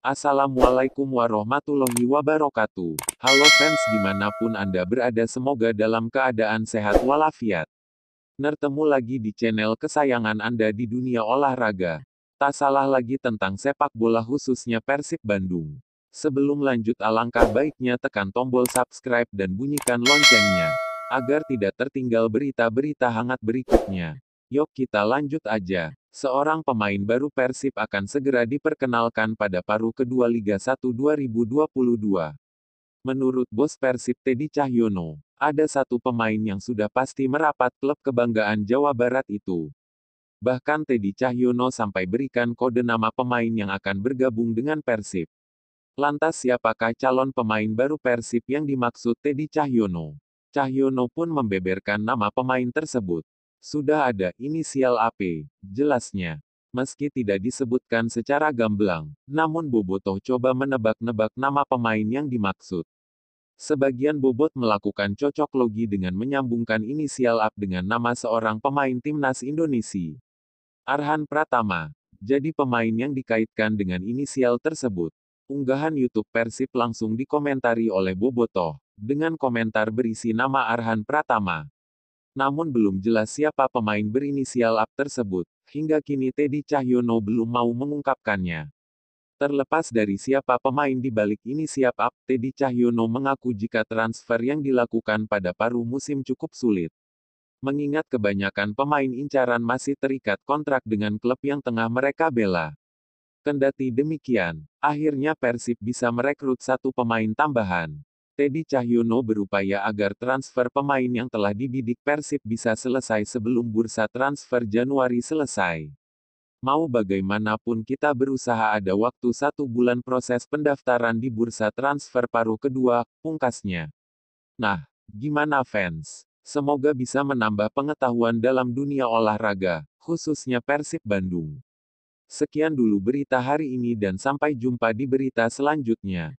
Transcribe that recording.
Assalamualaikum warahmatullahi wabarakatuh. Halo fans dimanapun Anda berada semoga dalam keadaan sehat walafiat. Nertemu lagi di channel kesayangan Anda di dunia olahraga. Tak salah lagi tentang sepak bola khususnya Persib Bandung. Sebelum lanjut alangkah baiknya tekan tombol subscribe dan bunyikan loncengnya. Agar tidak tertinggal berita-berita hangat berikutnya. Yuk kita lanjut aja. Seorang pemain baru Persib akan segera diperkenalkan pada paruh kedua Liga 1 2022. Menurut bos Persib Teddy Cahyono, ada satu pemain yang sudah pasti merapat klub kebanggaan Jawa Barat itu. Bahkan Teddy Cahyono sampai berikan kode nama pemain yang akan bergabung dengan Persib. Lantas siapakah calon pemain baru Persib yang dimaksud Teddy Cahyono? Cahyono pun membeberkan nama pemain tersebut. Sudah ada inisial AP, jelasnya. Meski tidak disebutkan secara gamblang, namun Bobotoh coba menebak-nebak nama pemain yang dimaksud. Sebagian bobot melakukan cocok logi dengan menyambungkan inisial AP dengan nama seorang pemain timnas Indonesia. Arhan Pratama, jadi pemain yang dikaitkan dengan inisial tersebut. Unggahan YouTube Persib langsung dikomentari oleh Bobotoh, dengan komentar berisi nama Arhan Pratama. Namun belum jelas siapa pemain berinisial up tersebut, hingga kini Teddy Cahyono belum mau mengungkapkannya. Terlepas dari siapa pemain di balik ini siap up, Teddy Cahyono mengaku jika transfer yang dilakukan pada paruh musim cukup sulit. Mengingat kebanyakan pemain incaran masih terikat kontrak dengan klub yang tengah mereka bela. Kendati demikian, akhirnya Persib bisa merekrut satu pemain tambahan. Teddy Cahyono berupaya agar transfer pemain yang telah dibidik Persib bisa selesai sebelum bursa transfer Januari selesai. Mau bagaimanapun kita berusaha ada waktu satu bulan proses pendaftaran di bursa transfer paruh kedua, pungkasnya. Nah, gimana fans? Semoga bisa menambah pengetahuan dalam dunia olahraga, khususnya Persib Bandung. Sekian dulu berita hari ini dan sampai jumpa di berita selanjutnya.